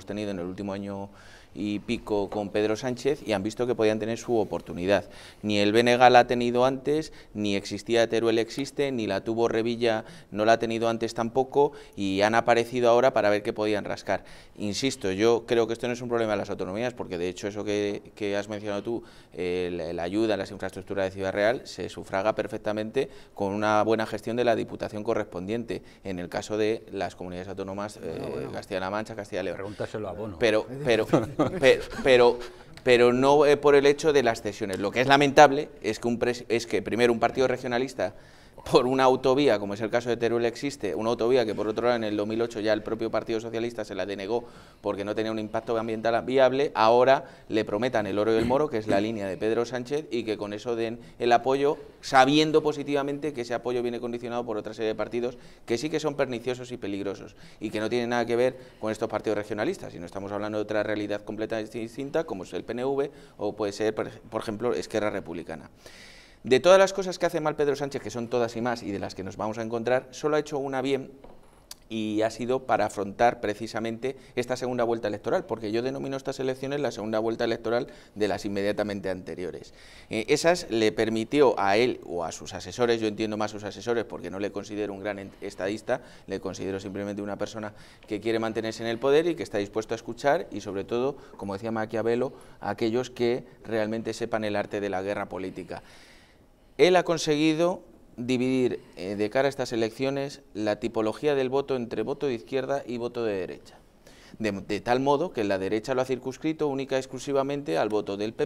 Hemos tenido en el último año y pico con Pedro Sánchez y han visto que podían tener su oportunidad. Ni el Benegal la ha tenido antes, ni existía Teruel existe, ni la tuvo Revilla, no la ha tenido antes tampoco y han aparecido ahora para ver qué podían rascar. Insisto, yo creo que esto no es un problema de las autonomías porque de hecho eso que, has mencionado tú, eh, la, ayuda a las infraestructuras de Ciudad Real se sufraga perfectamente con una buena gestión de la diputación correspondiente en el caso de las comunidades autónomas eh, Castilla-La Mancha, Castilla-León. Pero, pero, pero, pero, no eh, por el hecho de las cesiones. Lo que es lamentable es que, un es que primero un partido regionalista por una autovía, como es el caso de Teruel existe, una autovía que por otro lado en el 2008 ya el propio Partido Socialista se la denegó porque no tenía un impacto ambiental viable, ahora le prometan el oro y el moro, que es la línea de Pedro Sánchez, y que con eso den el apoyo, sabiendo positivamente que ese apoyo viene condicionado por otra serie de partidos que sí que son perniciosos y peligrosos, y que no tienen nada que ver con estos partidos regionalistas, sino estamos hablando de otra realidad completamente distinta, como es el PNV o puede ser, por ejemplo, Esquerra Republicana. De todas las cosas que hace mal Pedro Sánchez, que son todas y más, y de las que nos vamos a encontrar, solo ha hecho una bien y ha sido para afrontar precisamente esta segunda vuelta electoral, porque yo denomino estas elecciones la segunda vuelta electoral de las inmediatamente anteriores. Eh, esas le permitió a él o a sus asesores, yo entiendo más sus asesores porque no le considero un gran estadista, le considero simplemente una persona que quiere mantenerse en el poder y que está dispuesto a escuchar y sobre todo, como decía Maquiavelo, a aquellos que realmente sepan el arte de la guerra política. Él ha conseguido dividir eh, de cara a estas elecciones la tipología del voto entre voto de izquierda y voto de derecha. De, de tal modo que la derecha lo ha circunscrito única y exclusivamente al voto del PP.